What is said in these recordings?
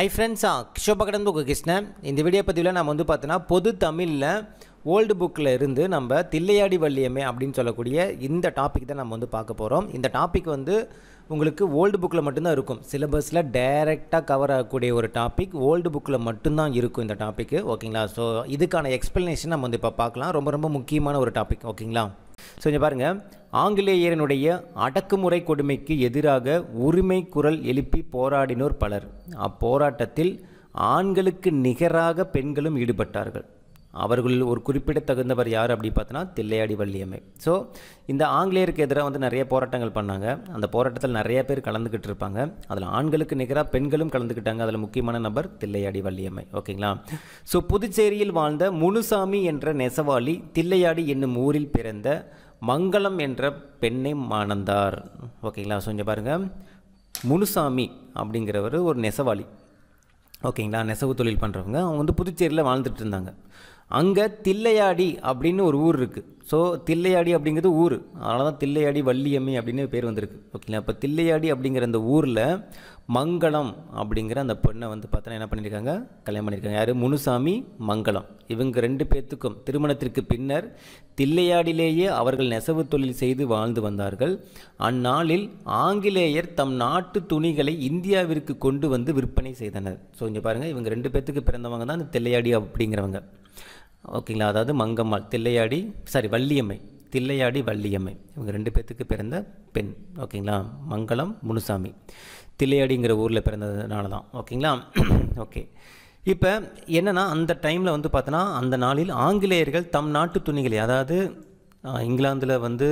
ஐ ஃப்ரெண்ட்ஸா ஆ கிஷோபகடன் புக்கு கிருஷ்ணன் இந்த வீடியோ பதிவில் நம்ம வந்து பார்த்தோன்னா பொது தமிழில் ஓல்டு புக்கில் இருந்து நம்ம தில்லையாடி வள்ளியமே அப்படின்னு சொல்லக்கூடிய இந்த டாபிக் தான் நம்ம வந்து பார்க்க போகிறோம் இந்த டாபிக் வந்து உங்களுக்கு ஓல்டு புக்கில் மட்டும்தான் இருக்கும் சிலபஸில் டைரெக்டாக கவர் ஆகக்கூடிய ஒரு டாபிக் ஓல்டு புக்கில் மட்டும்தான் இருக்கும் இந்த டாப்பிக்கு ஓகேங்களா ஸோ இதுக்கான எக்ஸ்ப்ளனேஷன் நம்ம வந்து இப்போ பார்க்கலாம் ரொம்ப ரொம்ப முக்கியமான ஒரு டாபிக் ஓகேங்களா ஸோ இங்கே பாருங்கள் ஆங்கிலேயரனுடைய அடக்குமுறை கொடுமைக்கு எதிராக உரிமை குரல் எழுப்பி போராடினோர் பலர் அப்போராட்டத்தில் ஆண்களுக்கு நிகராக பெண்களும் ஈடுபட்டார்கள் அவர்களில் ஒரு குறிப்பிடத்தகுந்தவர் யார் அப்படி பார்த்தோன்னா தில்லையாடி வள்ளியம்மை ஸோ இந்த ஆங்கிலேயருக்கு எதிராக வந்து நிறைய போராட்டங்கள் பண்ணாங்க அந்த போராட்டத்தில் நிறைய பேர் கலந்துக்கிட்டு இருப்பாங்க அதில் ஆண்களுக்கு நிகராக பெண்களும் கலந்துக்கிட்டாங்க அதில் முக்கியமான நபர் தில்லையாடி வள்ளியம்மை ஓகேங்களா ஸோ புதுச்சேரியில் வாழ்ந்த முனுசாமி என்ற நெசவாளி தில்லையாடி என்னும் ஊரில் பிறந்த மங்களம் என்ற பெண்ணை மணந்தார் ஓகேங்களா சொஞ்ச பாருங்கள் முனுசாமி அப்படிங்கிறவர் ஒரு நெசவாளி ஓகேங்களா நெசவு தொழில் பண்ணுறவங்க அவங்க வந்து புதுச்சேரியில் வாழ்ந்துட்டு இருந்தாங்க அங்கே தில்லையாடி அப்படின்னு ஒரு ஊர் இருக்குது ஸோ தில்லையாடி அப்படிங்கிறது ஊர் அதனால தான் தில்லையாடி வள்ளியம்மை அப்படின்னு பேர் வந்திருக்கு ஓகேங்களா இப்போ தில்லையாடி அப்படிங்கிற அந்த ஊரில் மங்களம் அப்படிங்கிற அந்த பெண்ணை வந்து பார்த்தோன்னா என்ன பண்ணியிருக்காங்க கல்யாணம் பண்ணியிருக்காங்க யார் முனுசாமி மங்களம் இவங்க ரெண்டு பேர்த்துக்கும் திருமணத்திற்கு பின்னர் தில்லையாடிலேயே அவர்கள் நெசவு தொழில் செய்து வாழ்ந்து வந்தார்கள் அந்நாளில் ஆங்கிலேயர் தம் நாட்டு துணிகளை இந்தியாவிற்கு கொண்டு வந்து விற்பனை செய்தனர் ஸோ இங்கே பாருங்கள் இவங்க ரெண்டு பேர்த்துக்கு பிறந்தவங்க தான் இந்த தில்லையாடி அப்படிங்கிறவங்க ஓகேங்களா அதாவது மங்கம்மாள் தில்லையாடி சாரி வள்ளியம்மை தில்லையாடி வள்ளியம்மை இவங்க ரெண்டு பேர்த்துக்கு பிறந்த பெண் ஓகேங்களா மங்களம் முனுசாமி தில்லையாடிங்கிற ஊரில் பிறந்ததுனால தான் ஓகேங்களா ஓகே இப்போ என்னென்னா அந்த டைமில் வந்து பார்த்தோன்னா அந்த நாளில் ஆங்கிலேயர்கள் தம் நாட்டு துணிகளை அதாவது இங்கிலாந்தில் வந்து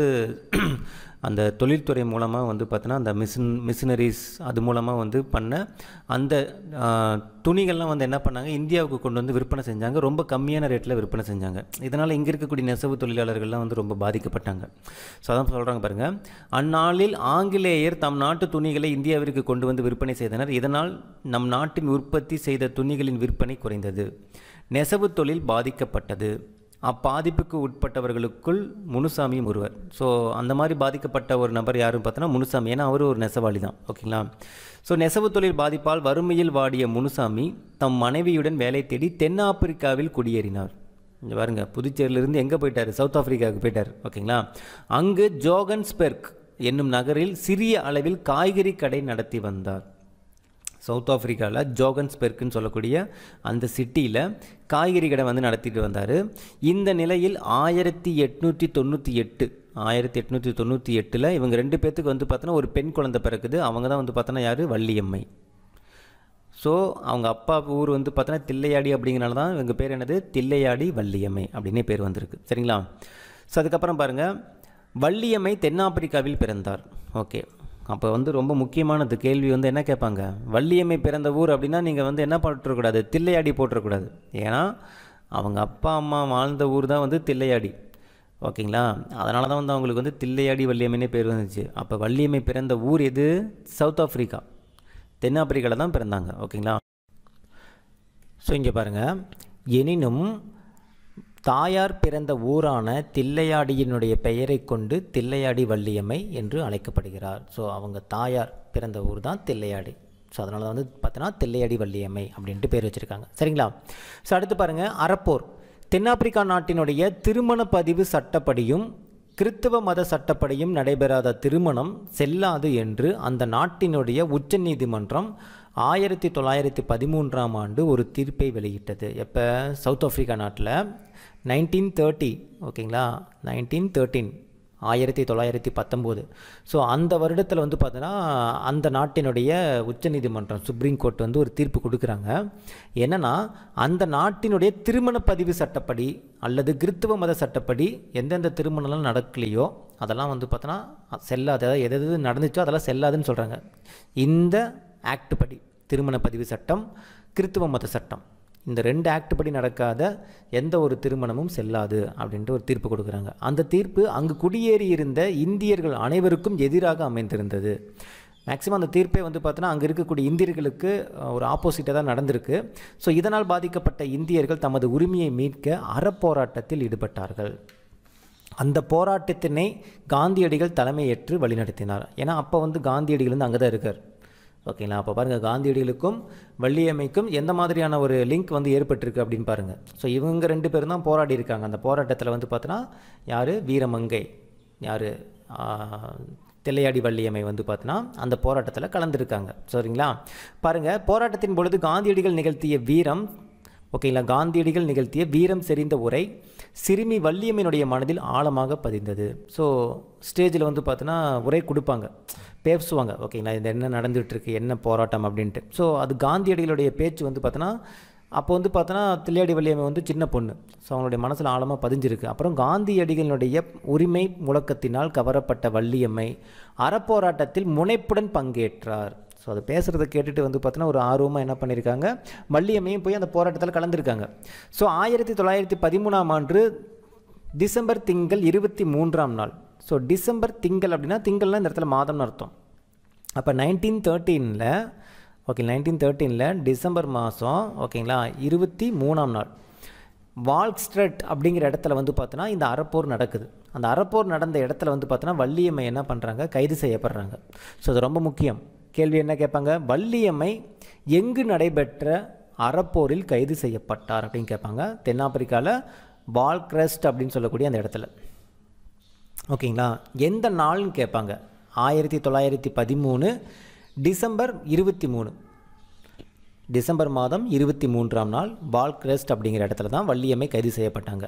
அந்த தொழில்துறை மூலமாக வந்து பார்த்தோன்னா அந்த மிஷின் மிஷினரிஸ் அது மூலமாக வந்து பண்ண அந்த துணிகள்லாம் வந்து என்ன பண்ணாங்க இந்தியாவுக்கு கொண்டு வந்து விற்பனை செஞ்சாங்க ரொம்ப கம்மியான ரேட்டில் விற்பனை செஞ்சாங்க இதனால் இங்கே இருக்கக்கூடிய நெசவு தொழிலாளர்கள்லாம் வந்து ரொம்ப பாதிக்கப்பட்டாங்க ஸோ அதான் சொல்கிறாங்க பாருங்கள் அந்நாளில் ஆங்கிலேயர் தம் நாட்டு துணிகளை இந்தியாவிற்கு கொண்டு வந்து விற்பனை செய்தனர் இதனால் நம் நாட்டின் உற்பத்தி செய்த துணிகளின் விற்பனை குறைந்தது நெசவு தொழில் பாதிக்கப்பட்டது அப்பாதிப்புக்கு உட்பட்டவர்களுக்குள் முனுசாமியும் ஒருவர் ஸோ அந்த மாதிரி பாதிக்கப்பட்ட ஒரு நபர் யாரும் பார்த்தோன்னா முனுசாமி ஏன்னா அவர் ஒரு நெசவாளி தான் ஓகேங்களா ஸோ நெசவு தொழில் பாதிப்பால் வறுமையில் வாடிய முனுசாமி தம் மனைவியுடன் வேலை தேடி தென்னாப்பிரிக்காவில் குடியேறினார் இங்கே பாருங்கள் புதுச்சேரியிலிருந்து எங்கே போயிட்டார் சவுத் ஆஃப்ரிக்காவுக்கு போயிட்டார் ஓகேங்களா அங்கு ஜோகன்ஸ்பெர்க் என்னும் நகரில் சிறிய அளவில் காய்கறி கடை நடத்தி வந்தார் சவுத் ஆஃப்ரிக்காவில் ஜோகன்ஸ்பெர்க்குன்னு சொல்லக்கூடிய அந்த சிட்டியில் காய்கறி கடை வந்து நடத்திட்டு வந்தார் இந்த நிலையில் ஆயிரத்தி எட்நூற்றி தொண்ணூற்றி எட்டு ஆயிரத்தி எட்நூற்றி தொண்ணூற்றி எட்டில் இவங்க ரெண்டு பேர்த்துக்கு வந்து பார்த்தோன்னா ஒரு பெண் குழந்தை பிறக்குது அவங்க தான் வந்து பார்த்தோன்னா யார் வள்ளியம்மை ஸோ அவங்க அப்பா ஊர் வந்து பார்த்தோன்னா தில்லையாடி அப்படிங்கிறனால தான் இவங்க பேர் என்னது தில்லையாடி வள்ளியம்மை அப்படின்னே பேர் வந்திருக்கு சரிங்களா ஸோ அதுக்கப்புறம் பாருங்கள் வள்ளியம்மை தென்னாப்பிரிக்காவில் பிறந்தார் ஓகே அப்போ வந்து ரொம்ப முக்கியமானது கேள்வி வந்து என்ன கேட்பாங்க வள்ளியம்மை பிறந்த ஊர் அப்படின்னா நீங்கள் வந்து என்ன போட்டுருக்கூடாது தில்லையாடி போட்டுறக்கூடாது ஏன்னா அவங்க அப்பா அம்மா வாழ்ந்த ஊர் தான் வந்து தில்லையாடி ஓகேங்களா அதனால தான் வந்து அவங்களுக்கு வந்து தில்லையாடி வள்ளியம்மைனே பேர் வந்துச்சு அப்போ வள்ளியம்மை பிறந்த ஊர் எது சவுத் ஆஃப்ரிக்கா தென்னாப்பிரிக்காவில் தான் பிறந்தாங்க ஓகேங்களா ஸோ இங்கே பாருங்கள் எனினும் தாயார் பிறந்த ஊரான தில்லையாடியினுடைய பெயரை கொண்டு தில்லையாடி வள்ளியம்மை என்று அழைக்கப்படுகிறார் ஸோ அவங்க தாயார் பிறந்த ஊர் தான் தில்லையாடி ஸோ அதனால் வந்து பார்த்தோன்னா தில்லையாடி வள்ளியம்மை அப்படின்ட்டு பேர் வச்சுருக்காங்க சரிங்களா ஸோ அடுத்து பாருங்கள் அறப்போர் தென்னாப்பிரிக்கா நாட்டினுடைய திருமண பதிவு சட்டப்படியும் கிறித்தவ மத சட்டப்படியும் நடைபெறாத திருமணம் செல்லாது என்று அந்த நாட்டினுடைய உச்சநீதிமன்றம் ஆயிரத்தி தொள்ளாயிரத்தி பதிமூன்றாம் ஆண்டு ஒரு தீர்ப்பை வெளியிட்டது எப்போ சவுத் ஆஃப்ரிக்கா நாட்டில் நைன்டீன் தேர்ட்டி ஓகேங்களா நைன்டீன் தேர்ட்டீன் ஆயிரத்தி தொள்ளாயிரத்தி பத்தொம்போது ஸோ அந்த வருடத்தில் வந்து பார்த்தோன்னா அந்த நாட்டினுடைய உச்சநீதிமன்றம் சுப்ரீம் கோர்ட் வந்து ஒரு தீர்ப்பு கொடுக்குறாங்க என்னென்னா அந்த நாட்டினுடைய திருமண பதிவு சட்டப்படி அல்லது கிறித்துவ மத சட்டப்படி எந்தெந்த திருமணம்லாம் நடக்கலையோ அதெல்லாம் வந்து பார்த்தோன்னா செல்லாத எது எது நடந்துச்சோ அதெல்லாம் செல்லாதுன்னு சொல்கிறாங்க இந்த ஆக்ட் படி திருமண பதிவு சட்டம் கிறித்துவ மத சட்டம் இந்த ரெண்டு ஆக்ட் படி நடக்காத எந்த ஒரு திருமணமும் செல்லாது அப்படின்ட்டு ஒரு தீர்ப்பு கொடுக்குறாங்க அந்த தீர்ப்பு அங்கு குடியேறி இருந்த இந்தியர்கள் அனைவருக்கும் எதிராக அமைந்திருந்தது மேக்ஸிமம் அந்த தீர்ப்பே வந்து பார்த்தோன்னா அங்கே இருக்கக்கூடிய இந்தியர்களுக்கு ஒரு ஆப்போசிட்டாக தான் நடந்திருக்கு ஸோ இதனால் பாதிக்கப்பட்ட இந்தியர்கள் தமது உரிமையை மீட்க அறப்போராட்டத்தில் ஈடுபட்டார்கள் அந்த போராட்டத்தினை காந்தியடிகள் தலைமையேற்று வழிநடத்தினார் ஏன்னா அப்போ வந்து காந்தியடிகள் வந்து அங்கே தான் இருக்கார் ஓகேங்களா அப்போ பாருங்கள் காந்தியடிகளுக்கும் வள்ளியம்மைக்கும் எந்த மாதிரியான ஒரு லிங்க் வந்து ஏற்பட்டிருக்கு அப்படின்னு பாருங்கள் ஸோ இவங்க ரெண்டு பேரும் தான் போராடி இருக்காங்க அந்த போராட்டத்தில் வந்து பார்த்தோன்னா யார் வீரமங்கை யார் தில்லையாடி வள்ளியம்மை வந்து பார்த்தோன்னா அந்த போராட்டத்தில் கலந்துருக்காங்க சரிங்களா பாருங்கள் போராட்டத்தின் பொழுது காந்தியடிகள் நிகழ்த்திய வீரம் ஓகேங்களா காந்தியடிகள் நிகழ்த்திய வீரம் செறிந்த உரை சிறுமி வள்ளியம்மையினுடைய மனதில் ஆழமாக பதிந்தது ஸோ ஸ்டேஜில் வந்து பார்த்தோன்னா உரை கொடுப்பாங்க பேசுவாங்க ஓகேங்களா இது என்ன நடந்துகிட்ருக்கு என்ன போராட்டம் அப்படின்ட்டு ஸோ அது காந்தியடிகளுடைய பேச்சு வந்து பார்த்தோன்னா அப்போ வந்து பார்த்தோன்னா தில்லியாடி வள்ளியம்மை வந்து சின்ன பொண்ணு ஸோ அவங்களுடைய மனசில் ஆழமாக பதிஞ்சிருக்கு அப்புறம் காந்தியடிகளினுடைய உரிமை முழக்கத்தினால் கவரப்பட்ட வள்ளியம்மை அறப்போராட்டத்தில் முனைப்புடன் பங்கேற்றார் ஸோ அதை பேசுகிறத கேட்டுட்டு வந்து பார்த்தோன்னா ஒரு ஆர்வமாக என்ன பண்ணியிருக்காங்க மல்லியம்மையும் போய் அந்த போராட்டத்தில் கலந்துருக்காங்க ஸோ ஆயிரத்தி தொள்ளாயிரத்தி பதிமூணாம் ஆண்டு டிசம்பர் திங்கள் இருபத்தி மூன்றாம் நாள் ஸோ டிசம்பர் திங்கள் அப்படின்னா திங்கள்லாம் இந்த இடத்துல மாதம்னு அர்த்தம் அப்போ நைன்டீன் தேர்ட்டீனில் ஓகே நைன்டீன் தேர்ட்டீனில் டிசம்பர் மாதம் ஓகேங்களா இருபத்தி மூணாம் நாள் வால்க்ஸ்ட்ரெட் அப்படிங்கிற இடத்துல வந்து பார்த்தோன்னா இந்த அறப்போர் நடக்குது அந்த அறப்போர் நடந்த இடத்துல வந்து பார்த்தோன்னா வள்ளியம்மை என்ன பண்ணுறாங்க கைது செய்யப்படுறாங்க ஸோ அது ரொம்ப முக்கியம் கேள்வி என்ன கேட்பாங்க வள்ளியம்மை எங்கு நடைபெற்ற அறப்போரில் கைது செய்யப்பட்டார் அப்படின்னு கேட்பாங்க தென்னாப்பிரிக்காவில் வால்க்ரஸ்ட் அப்படின்னு சொல்லக்கூடிய அந்த இடத்துல ஓகேங்களா எந்த நாள்னு கேட்பாங்க ஆயிரத்தி தொள்ளாயிரத்தி பதிமூணு டிசம்பர் இருபத்தி மூணு டிசம்பர் மாதம் இருபத்தி மூன்றாம் நாள் பால்க்ரெஸ்ட் அப்படிங்கிற இடத்துல தான் வள்ளியம்மை கைது செய்யப்பட்டாங்க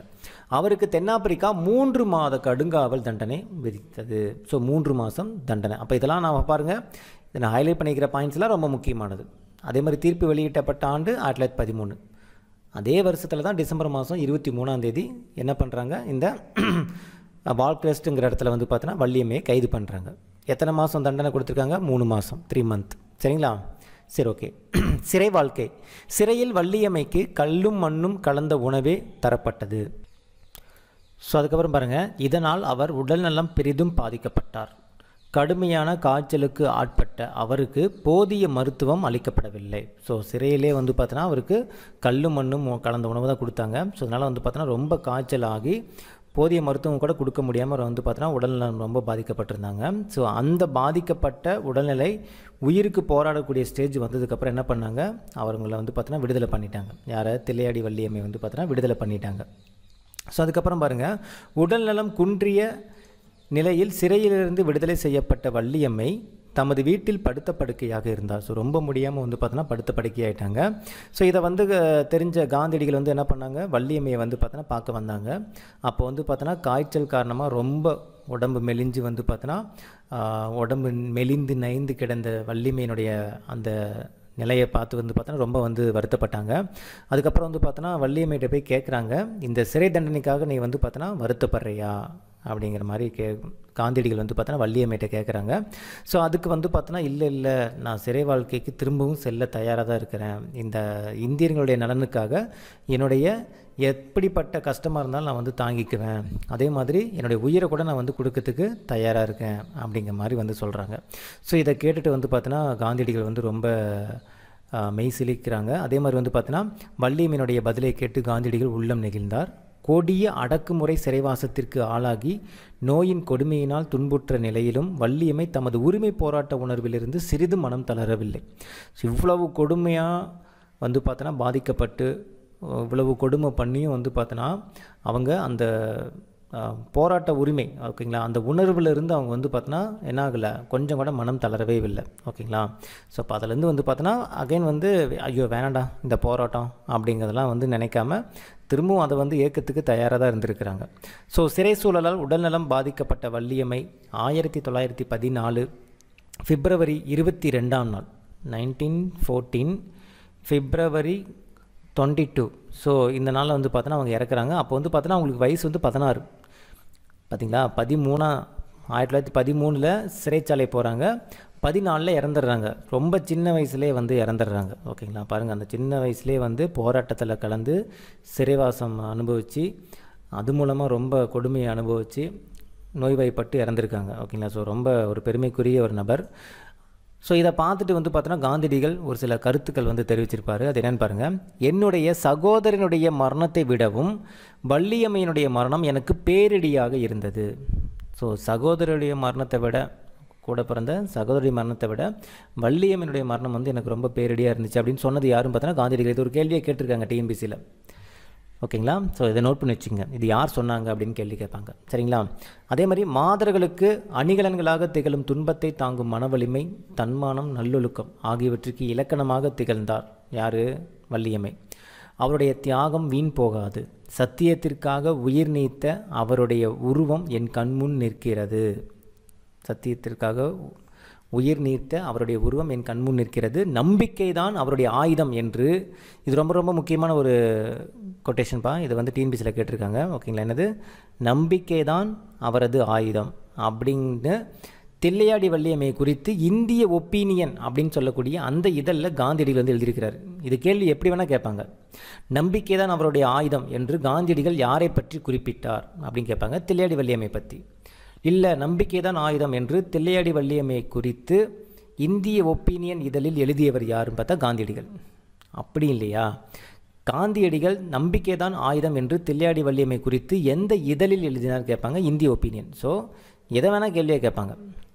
அவருக்கு தென்னாப்பிரிக்கா மூன்று மாத கடுங்காவல் தண்டனை விதித்தது ஸோ மூன்று மாதம் தண்டனை அப்போ இதெல்லாம் நான் பாருங்கள் இதை நான் ஹைலைட் பண்ணிக்கிற பாயிண்ட்ஸ்லாம் ரொம்ப முக்கியமானது அதே மாதிரி தீர்ப்பு வெளியிட்டப்பட்ட ஆண்டு ஆயிரத்தி தொள்ளாயிரத்தி பதிமூணு அதே வருஷத்தில் தான் டிசம்பர் மாதம் இருபத்தி மூணாம் தேதி என்ன பண்ணுறாங்க இந்த பால்க்ரெஸ்ட்டுங்கிற இடத்துல வந்து பார்த்தோன்னா வள்ளியம்மையை கைது பண்ணுறாங்க எத்தனை மாதம் தண்டனை கொடுத்துருக்காங்க மூணு மாதம் த்ரீ மந்த் சரிங்களா சரி ஓகே சிறை வாழ்க்கை சிறையில் வள்ளியம்மைக்கு கல்லும் மண்ணும் கலந்த உணவே தரப்பட்டது ஸோ அதுக்கப்புறம் பாருங்கள் இதனால் அவர் உடல்நலம் பெரிதும் பாதிக்கப்பட்டார் கடுமையான காய்ச்சலுக்கு ஆட்பட்ட அவருக்கு போதிய மருத்துவம் அளிக்கப்படவில்லை ஸோ சிறையிலே வந்து பார்த்தோன்னா அவருக்கு கல்லும் மண்ணும் கலந்த உணவு தான் கொடுத்தாங்க ஸோ அதனால் வந்து பார்த்தோன்னா ரொம்ப காய்ச்சல் ஆகி போதிய மருத்துவம் கூட கொடுக்க முடியாமல் வந்து பார்த்தோன்னா உடல்நலம் ரொம்ப பாதிக்கப்பட்டிருந்தாங்க ஸோ அந்த பாதிக்கப்பட்ட உடல்நிலை உயிருக்கு போராடக்கூடிய ஸ்டேஜ் வந்ததுக்கப்புறம் என்ன பண்ணாங்க அவங்கள வந்து பார்த்தோன்னா விடுதலை பண்ணிட்டாங்க யாரை தில்லையாடி வள்ளியம்மை வந்து பார்த்தோன்னா விடுதலை பண்ணிட்டாங்க ஸோ அதுக்கப்புறம் பாருங்கள் உடல்நலம் குன்றிய நிலையில் சிறையிலிருந்து விடுதலை செய்யப்பட்ட வள்ளியம்மை தமது வீட்டில் படுத்த படுக்கையாக இருந்தார் ஸோ ரொம்ப முடியாமல் வந்து பார்த்தோன்னா படுத்த படுக்கையாயிட்டாங்க ஸோ இதை வந்து தெரிஞ்ச காந்தியடிகள் வந்து என்ன பண்ணாங்க வள்ளியம்மையை வந்து பார்த்தோன்னா பார்க்க வந்தாங்க அப்போ வந்து பார்த்தோன்னா காய்ச்சல் காரணமாக ரொம்ப உடம்பு மெலிஞ்சு வந்து பார்த்தோன்னா உடம்பு மெலிந்து நைந்து கிடந்த வள்ளிமையினுடைய அந்த நிலையை பார்த்து வந்து பார்த்தோன்னா ரொம்ப வந்து வருத்தப்பட்டாங்க அதுக்கப்புறம் வந்து பார்த்தோன்னா வள்ளியம்மையிட்ட போய் கேட்குறாங்க இந்த சிறை தண்டனைக்காக நீ வந்து பார்த்தோன்னா வருத்தப்படுறியா அப்படிங்கிற மாதிரி கே காந்தியடிகள் வந்து பார்த்தோன்னா வள்ளியம்மேட்டை கேட்குறாங்க ஸோ அதுக்கு வந்து பார்த்தோன்னா இல்லை இல்லை நான் சிறை வாழ்க்கைக்கு திரும்பவும் செல்ல தயாராக தான் இருக்கிறேன் இந்த இந்தியர்களுடைய நலனுக்காக என்னுடைய எப்படிப்பட்ட கஷ்டமாக இருந்தாலும் நான் வந்து தாங்கிக்குவேன் அதே மாதிரி என்னுடைய உயிரை கூட நான் வந்து கொடுக்கறதுக்கு தயாராக இருக்கேன் அப்படிங்கிற மாதிரி வந்து சொல்கிறாங்க ஸோ இதை கேட்டுட்டு வந்து பார்த்தோன்னா காந்தியடிகள் வந்து ரொம்ப மெய் சிலிக்கிறாங்க அதே மாதிரி வந்து பார்த்தோன்னா வள்ளியம்மையினுடைய பதிலை கேட்டு காந்தியடிகள் உள்ளம் நெகிழ்ந்தார் கொடிய அடக்குமுறை சிறைவாசத்திற்கு ஆளாகி நோயின் கொடுமையினால் துன்புற்ற நிலையிலும் வள்ளியம்மை தமது உரிமை போராட்ட உணர்விலிருந்து சிறிது மனம் தளரவில்லை இவ்வளவு கொடுமையாக வந்து பார்த்தோன்னா பாதிக்கப்பட்டு இவ்வளவு கொடுமை பண்ணியும் வந்து பார்த்தோன்னா அவங்க அந்த போராட்ட உரிமை ஓகேங்களா அந்த இருந்து அவங்க வந்து பார்த்தோன்னா என்ன ஆகலை கொஞ்சம் கூட மனம் தளரவே இல்லை ஓகேங்களா ஸோ அப்போ அதிலேருந்து வந்து பார்த்தோன்னா அகைன் வந்து ஐயோ வேணாண்டா இந்த போராட்டம் அப்படிங்கிறதெல்லாம் வந்து நினைக்காம திரும்பவும் அதை வந்து ஏக்கத்துக்கு தயாராக தான் இருந்திருக்கிறாங்க ஸோ சிறை சூழலால் உடல்நலம் பாதிக்கப்பட்ட வள்ளியம்மை ஆயிரத்தி தொள்ளாயிரத்தி பதினாலு பிப்ரவரி இருபத்தி ரெண்டாம் நாள் nineteen fourteen February twenty two so இந்த நாளில் வந்து பார்த்தோன்னா அவங்க இறக்குறாங்க அப்போ வந்து பார்த்தோன்னா அவங்களுக்கு வயசு வந்து பதினாறு பார்த்திங்களா பதிமூணா ஆயிரத்தி தொள்ளாயிரத்தி பதிமூணில் சிறைச்சாலை போகிறாங்க பதினாலில் இறந்துடுறாங்க ரொம்ப சின்ன வயசுலேயே வந்து இறந்துடுறாங்க ஓகேங்களா பாருங்கள் அந்த சின்ன வயசுலேயே வந்து போராட்டத்தில் கலந்து சிறைவாசம் அனுபவித்து அது மூலமாக ரொம்ப கொடுமையை அனுபவித்து நோய்வாய்ப்பட்டு இறந்துருக்காங்க ஓகேங்களா ஸோ ரொம்ப ஒரு பெருமைக்குரிய ஒரு நபர் ஸோ இதை பார்த்துட்டு வந்து பார்த்தோன்னா காந்திடிகள் ஒரு சில கருத்துக்கள் வந்து தெரிவிச்சிருப்பார் அது என்னென்னு பாருங்கள் என்னுடைய சகோதரனுடைய மரணத்தை விடவும் வள்ளியம்மையினுடைய மரணம் எனக்கு பேரிடியாக இருந்தது ஸோ சகோதரனுடைய மரணத்தை விட கூட பிறந்த சகோதரி மரணத்தை விட வள்ளியம்மனுடைய மரணம் வந்து எனக்கு ரொம்ப பேரடியாக இருந்துச்சு அப்படின்னு சொன்னது யாரும் பார்த்தோன்னா காந்தியடிகள் இது ஒரு கேள்வியை கேட்டிருக்காங்க டிஎம்பிசியில் ஓகேங்களா ஸோ இதை நோட் பண்ணி வச்சுங்க இது யார் சொன்னாங்க அப்படின்னு கேள்வி கேட்பாங்க சரிங்களா அதே மாதிரி மாதர்களுக்கு அணிகலன்களாக திகழும் துன்பத்தை தாங்கும் மனவலிமை தன்மானம் நல்லொழுக்கம் ஆகியவற்றுக்கு இலக்கணமாக திகழ்ந்தார் யார் வள்ளியம்மை அவருடைய தியாகம் வீண் போகாது சத்தியத்திற்காக உயிர் நீத்த அவருடைய உருவம் என் கண்முன் நிற்கிறது சத்தியத்திற்காக உயிர் நீர்த்த அவருடைய உருவம் என் கண்முன் நிற்கிறது நம்பிக்கை தான் அவருடைய ஆயுதம் என்று இது ரொம்ப ரொம்ப முக்கியமான ஒரு கொட்டேஷன்ப்பா இது வந்து டிஎன்பிசியில் கேட்டிருக்காங்க ஓகேங்களா என்னது நம்பிக்கை தான் அவரது ஆயுதம் அப்படின்னு தில்லையாடி வள்ளியம்மை குறித்து இந்திய ஒப்பீனியன் அப்படின்னு சொல்லக்கூடிய அந்த இதழில் காந்தியடிகள் வந்து எழுதியிருக்கிறார் இது கேள்வி எப்படி வேணால் கேட்பாங்க நம்பிக்கை தான் அவருடைய ஆயுதம் என்று காந்தியடிகள் யாரை பற்றி குறிப்பிட்டார் அப்படின்னு கேட்பாங்க தில்லையாடி வள்ளியம்மை பற்றி இல்லை நம்பிக்கைதான் ஆயுதம் என்று தில்லையாடி வள்ளியம்மையை குறித்து இந்திய ஒப்பீனியன் இதழில் எழுதியவர் யாருன்னு பார்த்தா காந்தியடிகள் அப்படி இல்லையா காந்தியடிகள் நம்பிக்கை தான் ஆயுதம் என்று தில்லையாடி வள்ளியம்மை குறித்து எந்த இதழில் எழுதினார் கேட்பாங்க இந்திய ஒப்பீனியன் ஸோ எதை வேணால் கேள்வியாக கேட்பாங்க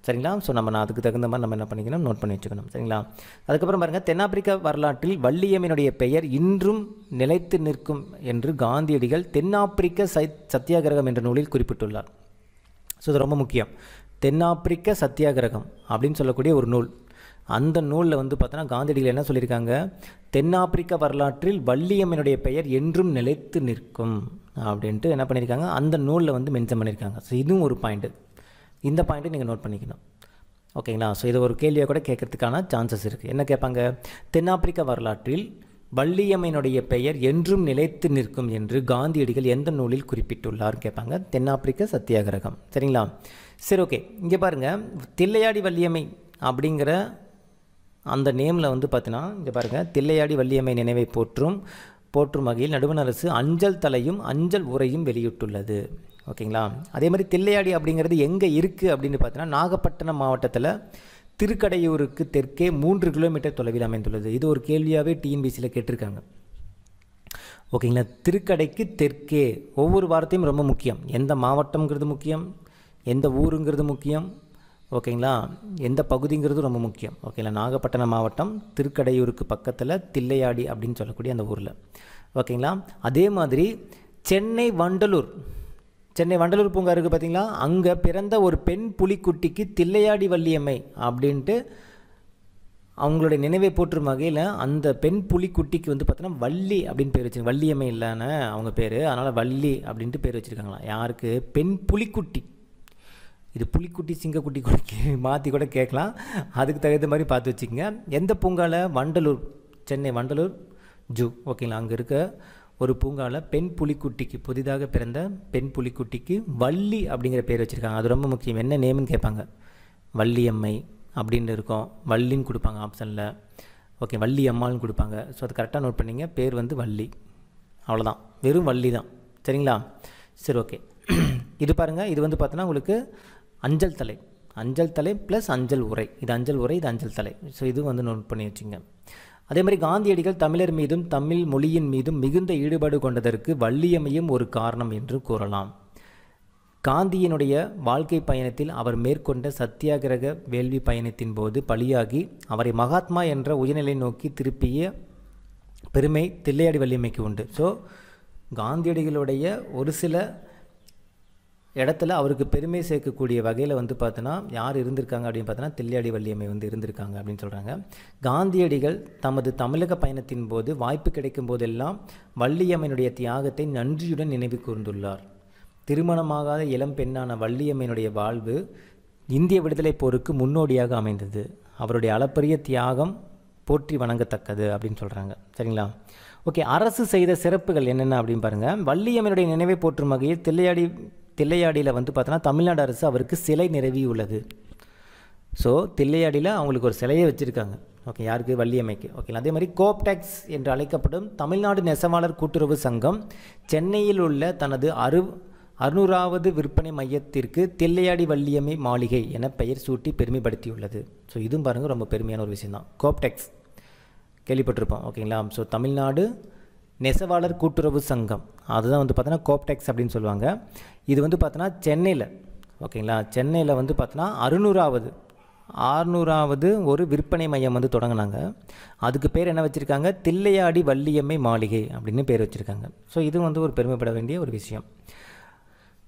சரிங்களா ஸோ நம்ம நான் அதுக்கு தகுந்த மாதிரி நம்ம என்ன பண்ணிக்கணும் நோட் பண்ணி வச்சுக்கணும் சரிங்களா அதுக்கப்புறம் பாருங்கள் தென்னாப்பிரிக்கா வரலாற்றில் வள்ளியம்மினுடைய பெயர் இன்றும் நிலைத்து நிற்கும் என்று காந்தியடிகள் தென்னாப்பிரிக்க சத்தியாகிரகம் என்ற நூலில் குறிப்பிட்டுள்ளார் ஸோ இது ரொம்ப முக்கியம் தென்னாப்பிரிக்க சத்தியாகிரகம் அப்படின்னு சொல்லக்கூடிய ஒரு நூல் அந்த நூலில் வந்து பார்த்தோன்னா காந்தியடிகள் என்ன சொல்லியிருக்காங்க தென்னாப்பிரிக்க வரலாற்றில் வள்ளியம்மனுடைய பெயர் என்றும் நிலைத்து நிற்கும் அப்படின்ட்டு என்ன பண்ணியிருக்காங்க அந்த நூலில் வந்து மென்ஷன் பண்ணியிருக்காங்க ஸோ இதுவும் ஒரு பாயிண்ட்டு இந்த பாயிண்ட்டை நீங்கள் நோட் பண்ணிக்கணும் ஓகேங்களா ஸோ இது ஒரு கேள்வியாக கூட கேட்கறதுக்கான சான்சஸ் இருக்குது என்ன கேட்பாங்க தென்னாப்பிரிக்க வரலாற்றில் வள்ளியம்மையினுடைய பெயர் என்றும் நிலைத்து நிற்கும் என்று காந்தியடிகள் எந்த நூலில் குறிப்பிட்டுள்ளார் கேட்பாங்க தென்னாப்பிரிக்க சத்தியாகிரகம் சரிங்களா சரி ஓகே இங்கே பாருங்கள் தில்லையாடி வள்ளியம்மை அப்படிங்கிற அந்த நேமில் வந்து பார்த்தீங்கன்னா இங்கே பாருங்கள் தில்லையாடி வள்ளியம்மை நினைவை போற்றும் போற்றும் வகையில் நடுவண் அரசு அஞ்சல் தலையும் அஞ்சல் உரையும் வெளியிட்டுள்ளது ஓகேங்களா அதே மாதிரி தில்லையாடி அப்படிங்கிறது எங்கே இருக்குது அப்படின்னு பார்த்தீங்கன்னா நாகப்பட்டினம் மாவட்டத்தில் திருக்கடையூருக்கு தெற்கே மூன்று கிலோமீட்டர் தொலைவில் அமைந்துள்ளது இது ஒரு கேள்வியாகவே டிஎன்பிசியில் கேட்டிருக்காங்க ஓகேங்களா திருக்கடைக்கு தெற்கே ஒவ்வொரு வாரத்தையும் ரொம்ப முக்கியம் எந்த மாவட்டங்கிறது முக்கியம் எந்த ஊருங்கிறது முக்கியம் ஓகேங்களா எந்த பகுதிங்கிறது ரொம்ப முக்கியம் ஓகேங்களா நாகப்பட்டினம் மாவட்டம் திருக்கடையூருக்கு பக்கத்தில் தில்லையாடி அப்படின்னு சொல்லக்கூடிய அந்த ஊரில் ஓகேங்களா அதே மாதிரி சென்னை வண்டலூர் சென்னை வண்டலூர் பூங்கா இருக்குது பார்த்திங்களா அங்கே பிறந்த ஒரு பெண் புலிக்குட்டிக்கு தில்லையாடி வள்ளியம்மை அப்படின்ட்டு அவங்களுடைய நினைவை போற்றும் வகையில் அந்த பெண் புலிக்குட்டிக்கு வந்து பார்த்தோன்னா வள்ளி அப்படின்னு பேர் வச்சுருக்கு வள்ளியம்மை இல்லைன்னு அவங்க பேர் அதனால் வள்ளி அப்படின்ட்டு பேர் வச்சுருக்காங்களாம் யாருக்கு பெண் புலிக்குட்டி இது புலிக்குட்டி சிங்கக்குட்டி குட்டி மாற்றி கூட கேட்கலாம் அதுக்கு தகுந்த மாதிரி பார்த்து வச்சுக்கோங்க எந்த பூங்காவில் வண்டலூர் சென்னை வண்டலூர் ஜூ ஓகேங்களா அங்கே இருக்க ஒரு பூங்காவில் பெண் புலிக்குட்டிக்கு புதிதாக பிறந்த பெண் புலிக்குட்டிக்கு வள்ளி அப்படிங்கிற பேர் வச்சுருக்காங்க அது ரொம்ப முக்கியம் என்ன நேம்னு கேட்பாங்க வள்ளியம்மை அப்படின்னு இருக்கும் வள்ளின்னு கொடுப்பாங்க ஆப்ஷனில் ஓகே வள்ளி அம்மாள்னு கொடுப்பாங்க ஸோ அது கரெக்டாக நோட் பண்ணிங்க பேர் வந்து வள்ளி அவ்வளோதான் வெறும் வள்ளி தான் சரிங்களா சரி ஓகே இது பாருங்கள் இது வந்து பார்த்தோன்னா உங்களுக்கு அஞ்சல் தலை அஞ்சல் தலை ப்ளஸ் அஞ்சல் உரை இது அஞ்சல் உரை இது அஞ்சல் தலை ஸோ இது வந்து நோட் பண்ணி வச்சுங்க அதே மாதிரி காந்தியடிகள் தமிழர் மீதும் தமிழ் மொழியின் மீதும் மிகுந்த ஈடுபாடு கொண்டதற்கு வள்ளியமையும் ஒரு காரணம் என்று கூறலாம் காந்தியினுடைய வாழ்க்கை பயணத்தில் அவர் மேற்கொண்ட சத்தியாகிரக வேள்வி பயணத்தின் போது பலியாகி அவரை மகாத்மா என்ற உயர்நிலை நோக்கி திருப்பிய பெருமை தில்லையாடி வள்ளியமைக்கு உண்டு ஸோ காந்தியடிகளுடைய ஒரு சில இடத்துல அவருக்கு பெருமை சேர்க்கக்கூடிய வகையில் வந்து பார்த்தோன்னா யார் இருந்திருக்காங்க அப்படின்னு பார்த்தோன்னா தில்லையாடி வள்ளியம்மை வந்து இருந்திருக்காங்க அப்படின்னு சொல்கிறாங்க காந்தியடிகள் தமது தமிழக பயணத்தின் போது வாய்ப்பு கிடைக்கும் போதெல்லாம் வள்ளியம்மையினுடைய தியாகத்தை நன்றியுடன் நினைவு கூர்ந்துள்ளார் திருமணமாகாத இளம் பெண்ணான வள்ளியம்மையினுடைய வாழ்வு இந்திய விடுதலை போருக்கு முன்னோடியாக அமைந்தது அவருடைய அளப்பரிய தியாகம் போற்றி வணங்கத்தக்கது அப்படின்னு சொல்கிறாங்க சரிங்களா ஓகே அரசு செய்த சிறப்புகள் என்னென்ன அப்படின்னு பாருங்கள் வள்ளியம்மையினுடைய நினைவை போற்றும் வகையில் தில்லையாடி தில்லையாடியில் வந்து பார்த்தோன்னா தமிழ்நாடு அரசு அவருக்கு சிலை நிறுவி உள்ளது ஸோ தில்லையாடியில் அவங்களுக்கு ஒரு சிலையை வச்சுருக்காங்க ஓகே யாருக்கு வள்ளியம்மைக்கு ஓகேங்களா அதே மாதிரி கோப்டெக்ஸ் என்று அழைக்கப்படும் தமிழ்நாடு நெசவாளர் கூட்டுறவு சங்கம் சென்னையில் உள்ள தனது அறு அறுநூறாவது விற்பனை மையத்திற்கு தில்லையாடி வள்ளியம்மை மாளிகை என பெயர் சூட்டி பெருமைப்படுத்தியுள்ளது ஸோ இதுவும் பாருங்கள் ரொம்ப பெருமையான ஒரு விஷயம் தான் கோப்டெக்ஸ் கேள்விப்பட்டிருப்போம் ஓகேங்களா ஸோ தமிழ்நாடு நெசவாளர் கூட்டுறவு சங்கம் அதுதான் வந்து பார்த்தோன்னா கோப்டெக்ஸ் அப்படின்னு சொல்லுவாங்க இது வந்து பார்த்தோன்னா சென்னையில் ஓகேங்களா சென்னையில் வந்து பார்த்தோன்னா அறுநூறாவது ஆறுநூறாவது ஒரு விற்பனை மையம் வந்து தொடங்கினாங்க அதுக்கு பேர் என்ன வச்சுருக்காங்க தில்லையாடி வள்ளியம்மை மாளிகை அப்படின்னு பேர் வச்சுருக்காங்க ஸோ இது வந்து ஒரு பெருமைப்பட வேண்டிய ஒரு விஷயம்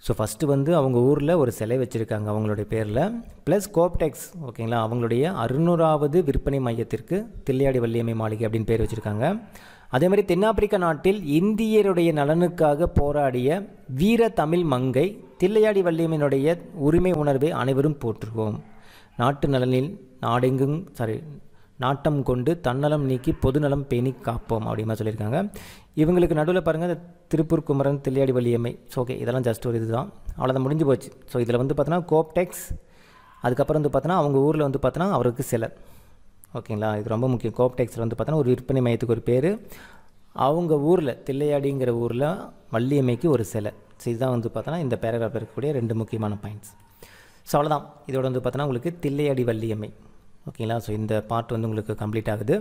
ஸோ ஃபஸ்ட்டு வந்து அவங்க ஊரில் ஒரு சிலை வச்சுருக்காங்க அவங்களுடைய பேரில் ப்ளஸ் கோப்டெக்ஸ் ஓகேங்களா அவங்களுடைய அறுநூறாவது விற்பனை மையத்திற்கு தில்லையாடி வள்ளியம்மை மாளிகை அப்படின்னு பேர் வச்சுருக்காங்க அதே மாதிரி தென்னாப்பிரிக்க நாட்டில் இந்தியருடைய நலனுக்காக போராடிய வீர தமிழ் மங்கை தில்லையாடி வள்ளியம்மனுடைய உரிமை உணர்வை அனைவரும் போற்றுவோம் நாட்டு நலனில் நாடெங்கும் சாரி நாட்டம் கொண்டு தன்னலம் நீக்கி பொதுநலம் பேணி காப்போம் அப்படிமா சொல்லியிருக்காங்க இவங்களுக்கு நடுவில் பாருங்கள் திருப்பூர் குமரன் தில்லையாடி வள்ளியம்மை ஸோ ஓகே இதெல்லாம் ஜஸ்ட் ஒரு இதுதான் அவ்வளோதான் முடிஞ்சு போச்சு ஸோ இதில் வந்து பார்த்தோன்னா கோப்டெக்ஸ் அதுக்கப்புறம் வந்து பார்த்தோன்னா அவங்க ஊரில் வந்து பார்த்தோன்னா அவருக்கு சிலை ஓகேங்களா இது ரொம்ப முக்கியம் கோப்டெக்ஸில் வந்து பார்த்தோன்னா ஒரு விற்பனை மையத்துக்கு ஒரு பேர் அவங்க ஊரில் தில்லையாடிங்கிற ஊரில் வள்ளியம்மைக்கு ஒரு சிலை ஸோ இதுதான் வந்து பார்த்தோன்னா இந்த பேராகிராஃபில் இருக்கக்கூடிய ரெண்டு முக்கியமான பாயிண்ட்ஸ் ஸோ அவ்வளோதான் இதோட வந்து பார்த்தோன்னா உங்களுக்கு தில்லையாடி வள்ளியம்மை ஓகேங்களா ஸோ இந்த பார்ட் வந்து உங்களுக்கு கம்ப்ளீட் ஆகுது